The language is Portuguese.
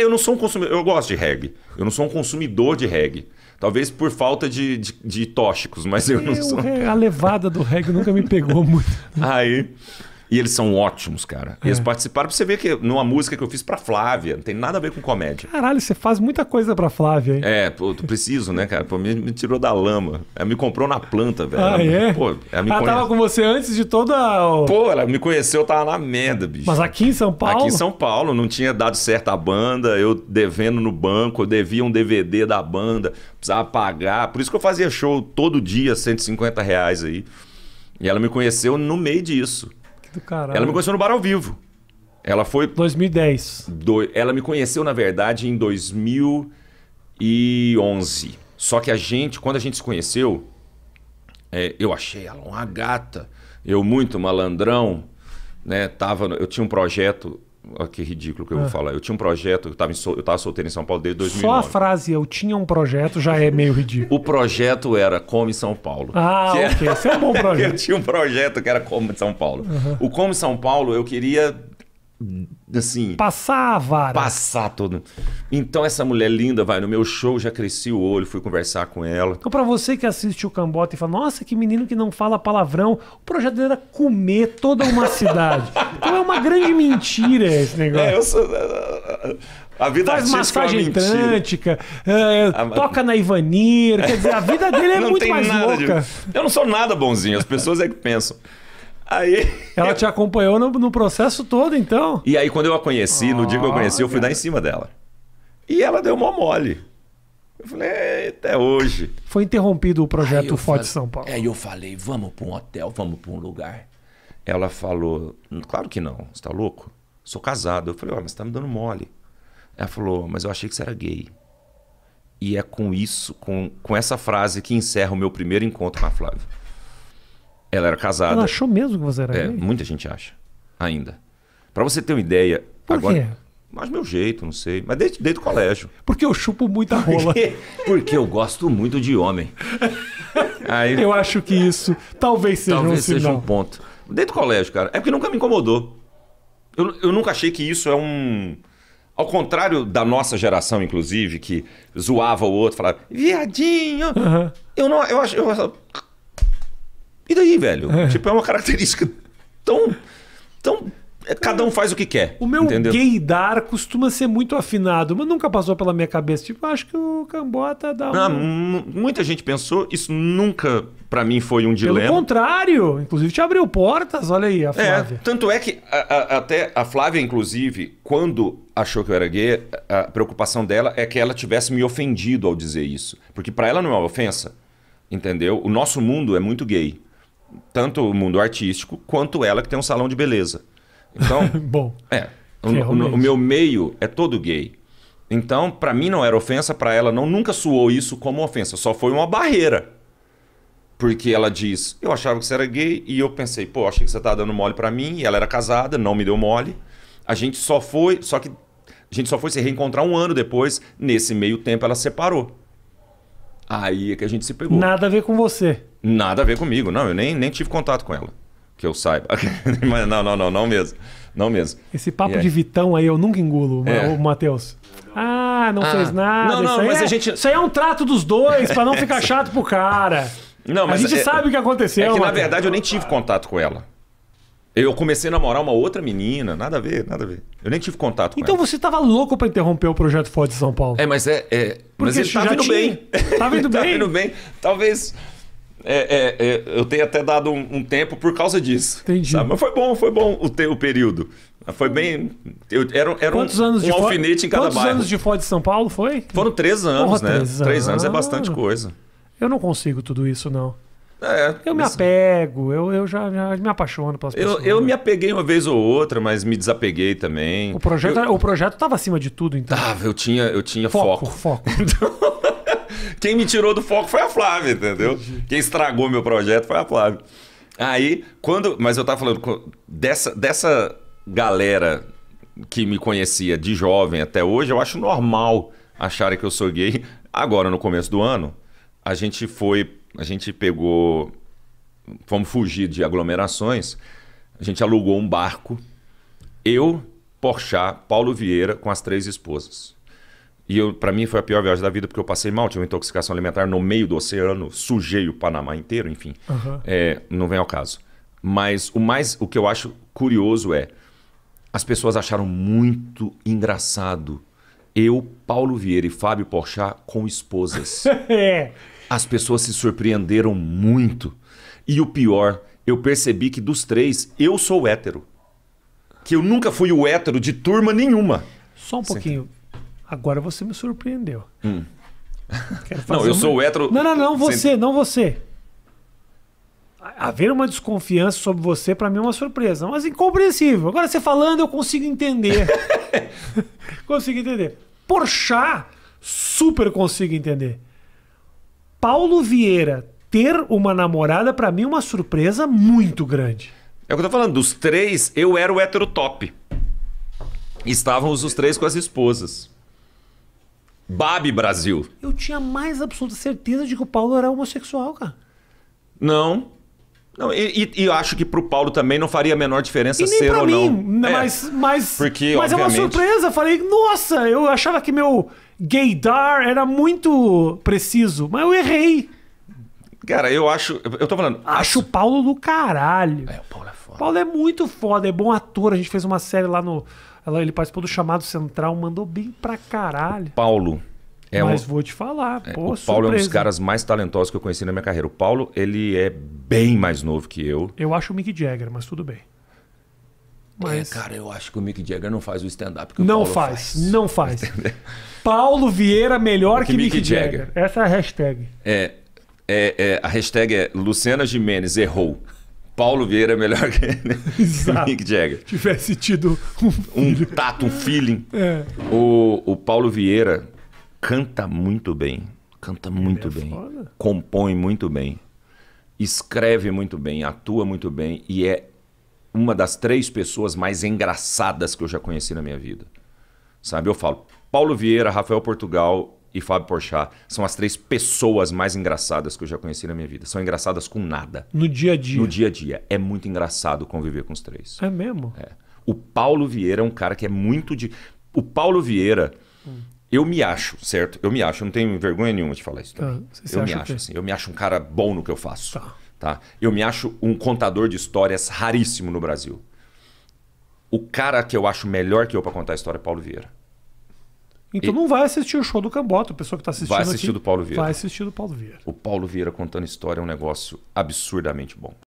Eu não sou um consumidor. Eu gosto de reggae. Eu não sou um consumidor de reggae. Talvez por falta de, de, de tóxicos, mas eu, eu não sou. a levada do reggae nunca me pegou muito. Aí. E eles são ótimos, cara. É. Eles participaram pra você ver que numa música que eu fiz pra Flávia, não tem nada a ver com comédia. Caralho, você faz muita coisa pra Flávia, hein? É, pô, tu preciso, né, cara? Pô, me, me, tirou da lama. Ela me comprou na planta, velho. Ah, ela, é? Pô, ela me ela conhece... tava com você antes de toda. Pô, ela me conheceu, eu tava na merda, bicho. Mas aqui em São Paulo? Aqui em São Paulo, não tinha dado certo a banda, eu devendo no banco, eu devia um DVD da banda, precisava pagar. Por isso que eu fazia show todo dia, 150 reais aí. E ela me conheceu no meio disso do caralho. Ela me conheceu no bar ao vivo. Ela foi. 2010. Do... Ela me conheceu, na verdade, em 2011. Só que a gente, quando a gente se conheceu, é, eu achei ela uma gata. Eu muito malandrão, né? Tava, eu tinha um projeto Olha que ridículo que eu vou ah. falar. Eu tinha um projeto, eu estava sol, solteiro em São Paulo desde 2009. Só a frase eu tinha um projeto já é meio ridículo. o projeto era Come São Paulo. Ah, que ok. Esse é um bom projeto. eu tinha um projeto que era Come São Paulo. Uhum. O Come São Paulo eu queria assim. Passar a vara. Passar todo. Então essa mulher linda vai no meu show, já cresci o olho, fui conversar com ela. Então, pra você que assiste o Cambota e fala, nossa, que menino que não fala palavrão, o projeto dele era comer toda uma cidade. então é uma grande mentira esse negócio. É, eu sou. É, a vida Faz é massagem trântica, é, a... toca na Ivanir. Quer dizer, a vida dele é não muito mais louca. De... Eu não sou nada bonzinho, as pessoas é que pensam. Aí. Ela te acompanhou no, no, processo todo, então? E aí, quando eu a conheci, oh, no dia que eu conheci, eu fui dar em cima dela. E ela deu mó mole. Eu falei, até hoje. Foi interrompido o projeto Forte São Paulo. Aí eu falei, vamos para um hotel, vamos para um lugar. Ela falou, claro que não, você tá louco? Sou casado. Eu falei, mas você tá me dando mole. Ela falou, mas eu achei que você era gay. E é com isso, com, com essa frase que encerra o meu primeiro encontro com a Flávia. Ela era casada. Ela achou mesmo que você era é, gay? Muita gente acha, ainda. Para você ter uma ideia. Por agora, quê? Mas meu jeito, não sei. Mas desde, desde o colégio. Porque eu chupo muita rola. Porque, porque eu gosto muito de homem. Aí, eu acho que isso talvez seja talvez um seja um ponto. Desde o colégio, cara. É porque nunca me incomodou. Eu, eu nunca achei que isso é um. Ao contrário da nossa geração, inclusive, que zoava o outro, falava, viadinho. Uhum. Eu não. Eu acho. Eu, e daí, velho? É. Tipo, é uma característica tão. tão é, Cada um faz o que quer. O meu entendeu? gaydar costuma ser muito afinado, mas nunca passou pela minha cabeça. Tipo, ah, acho que o Cambota dá ah, uma... muita gente pensou, isso nunca para mim foi um dilema. Pelo contrário, inclusive te abriu portas, olha aí, a é, Flávia. É, tanto é que a, a, até a Flávia, inclusive, quando achou que eu era gay, a preocupação dela é que ela tivesse me ofendido ao dizer isso. Porque para ela não é uma ofensa, entendeu? O nosso mundo é muito gay tanto o mundo artístico quanto ela que tem um salão de beleza. Então, bom. É. O, o, o, meu meio é todo gay. Então, para mim não era ofensa, para ela não, nunca suou isso como ofensa, só foi uma barreira. Porque ela diz: "Eu achava que você era gay" e eu pensei: "Pô, achei que você tá dando mole para mim". E ela era casada, não me deu mole. A gente só foi, só que a gente só foi se reencontrar um ano depois. Nesse meio tempo ela separou. Aí é que a gente se pegou. Nada a ver com você. Nada a ver comigo, não. Eu nem, nem tive contato com ela, que eu saiba. não, não, não, não mesmo. Não mesmo. Esse papo de Vitão aí eu nunca engulo, é. o Matheus. Ah, não ah. fez nada. Não, não, mas é, a gente... Isso aí é um trato dos dois, para não ficar chato pro cara. Não, mas a gente é, sabe o que aconteceu. É que, na verdade, eu nem tive contato com ela. Eu comecei a namorar uma outra menina, nada a ver, nada a ver. Eu nem tive contato com Então ela. você tava louco para interromper o projeto Ford de São Paulo. É, mas é. é mas ele tava indo bem. Tava indo bem. tava indo bem. Talvez. É, é, é, eu tenho até dado um, um, tempo por causa disso. Entendi. Sabe? Mas foi bom, foi bom o, o período. Foi bem. Eu, era era Quantos um, anos um de alfinete em cada Quantos bairro. anos de Ford de São Paulo foi? Foram três anos, Porra, né? Três anos. três anos é bastante coisa. Eu não consigo tudo isso, não. É, eu me apego, eu, eu já, já, me apaixono pelas pessoas. Eu me apeguei uma vez ou outra, mas me desapeguei também. O projeto eu... o projeto estava acima de tudo, então. Tava, eu tinha, eu tinha foco. Foco, foco. Então, quem me tirou do foco foi a Flávia, entendeu? Entendi. Quem estragou meu projeto foi a Flávia. Aí, quando. Mas eu tava falando dessa, dessa galera que me conhecia de jovem até hoje, eu acho normal acharem que eu sou gay. Agora, no começo do ano, a gente foi a gente pegou, fomos fugir de aglomerações, a gente alugou um barco, eu, Porchat, Paulo Vieira, com as três esposas. E para mim foi a pior viagem da vida, porque eu passei mal, tive uma intoxicação alimentar no meio do oceano, sujei o Panamá inteiro, enfim. Uhum. É, não vem ao caso. Mas o mais, o que eu acho curioso é, as pessoas acharam muito engraçado eu, Paulo Vieira e Fábio Porchat com esposas. é. As pessoas se surpreenderam muito. E o pior, eu percebi que dos três, eu sou hétero. Que eu nunca fui o hétero de turma nenhuma. Só um pouquinho. Senta. Agora você me surpreendeu. Hum. não, eu uma... sou hétero. Não, não, não, você, Senta. não você. Haver uma desconfiança sobre você, para mim, é uma surpresa. Mas incompreensível. Agora você falando, eu consigo entender. consigo entender. chá, super consigo entender. Paulo Vieira ter uma namorada, para mim, é uma surpresa muito grande. É o que eu tô falando, dos três, eu era o hétero top. Estávamos os três com as esposas. Babe Brasil. Eu tinha mais absoluta certeza de que o Paulo era homossexual, cara. Não. Não, e, e, acho que pro Paulo também não faria a menor diferença ser ou mim, não. Né, é, mas, é, mas, porque, mas obviamente... é uma surpresa. Falei, nossa, eu achava que meu gaydar era muito preciso, mas eu errei. Cara, eu acho. Eu tô falando. Acho o Paulo do caralho. É, o Paulo é foda. Paulo é muito foda, é bom ator. A gente fez uma série lá no. Ele participou do chamado Central, mandou bem pra caralho. O Paulo é Mas um... vou te falar. É, pô, o Paulo é um dos caras mais talentosos que eu conheci na minha carreira. O Paulo, ele é bem mais novo que eu. Eu acho o Mick Jagger, mas tudo bem. É, mas... É, cara, eu acho que o Mick Jagger não faz o stand-up que o não Paulo faz. faz. Não faz, Paulo Vieira melhor que, que Mick, Mick Jagger. Jagger. Essa é a hashtag. É, é, é, a hashtag é Luciana Jimenez errou. Paulo Vieira é melhor que, né? Exato. Mick Jagger. Tivesse tido um, um tato, um feeling. É. O, o Paulo Vieira, canta muito bem. Canta muito é bem. Foda. Compõe muito bem. Escreve muito bem, atua muito bem e é uma das três pessoas mais engraçadas que eu já conheci na minha vida. Sabe? Eu falo Paulo Vieira, Rafael Portugal e Fábio Porchat são as três pessoas mais engraçadas que eu já conheci na minha vida. São engraçadas com nada. No dia a dia. No dia a dia. É muito engraçado conviver com os três. É mesmo? É. O Paulo Vieira é um cara que é muito de. O Paulo Vieira eu me acho, certo? Eu me acho, eu não tenho vergonha nenhuma de falar isso. Tá. Eu me acho, assim, eu me acho um cara bom no que eu faço. Tá. tá? Eu me acho um contador de histórias raríssimo no Brasil. O cara que eu acho melhor que eu para contar a história é Paulo Vieira. Então e... não vai assistir o show do Cambota, a pessoa que está assistindo. Vai assistir aqui, do Paulo Vieira. Vai assistir do Paulo Vieira. O Paulo Vieira contando história é um negócio absurdamente bom.